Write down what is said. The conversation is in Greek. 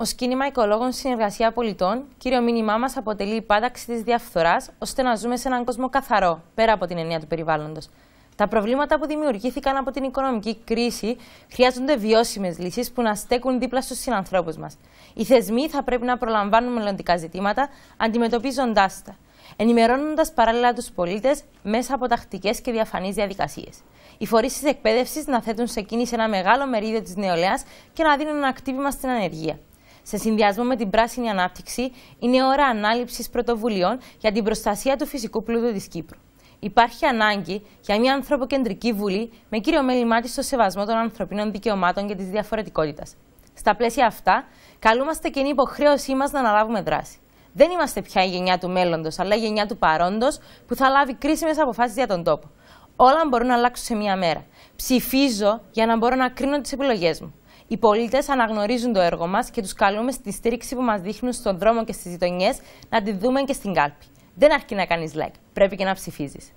Ω κίνημα οικολόγων συνεργασία πολιτών, κύριο μήνυμά μας αποτελεί η πάταξη της διαφθοράς, ώστε να ζούμε σε έναν κόσμο καθαρό, πέρα από την ενία του περιβάλλοντος. Τα προβλήματα που δημιουργήθηκαν από την οικονομική κρίση χρειάζονται βιώσιμες λύσεις που να στέκουν δίπλα στους συνανθρώπους μας. Οι θεσμοί θα πρέπει να προλαμβάνουν μελλοντικά ζητήματα, αντιμετωπίζοντάς τα, ενημερώνοντας παράλληλα τους πολίτες μέσα από τακτικές και διαφανείς διαδικασίες. Οι φορείς της εκπαίδευσης να θέτουν σε κίνηση ένα μεγάλο μερίδιο της νεολαίας και να δίνουν ένα κτύπημα στην ανεργία σε συνδυασμό με την πράσινη ανάπτυξη, είναι ώρα ανάληψης πρωτοβουλειών για την προστασία του φυσικού πλούτου της Κύπρου. Υπάρχει ανάγκη για μια ανθρωποκεντρική βουλή με κύριο μέλημά της στο σεβασμό των ανθρωπίνων δικαιωμάτων και της διαφορετικότητας. Στα πλαίσια αυτά, καλούμαστε και είναι υποχρέωσή μας να αναλάβουμε δράση. Δεν είμαστε πια η γενιά του μέλλοντος, αλλά η γενιά του παρόντος που θα λάβει κρίσιμες αποφάσεις για τον τόπο. Όλα μπορούν να αλλάξουν σε μία μέρα. Ψηφίζω για να μπορώ να κρίνω τις επιλογές μου. Οι πολίτες αναγνωρίζουν το έργο μας και τους καλούμε στη στήριξη που μας δείχνουν στον δρόμο και στις γειτονιές να τη δούμε και στην κάλπη. Δεν αρκεί να κάνεις like, πρέπει και να ψηφίζεις.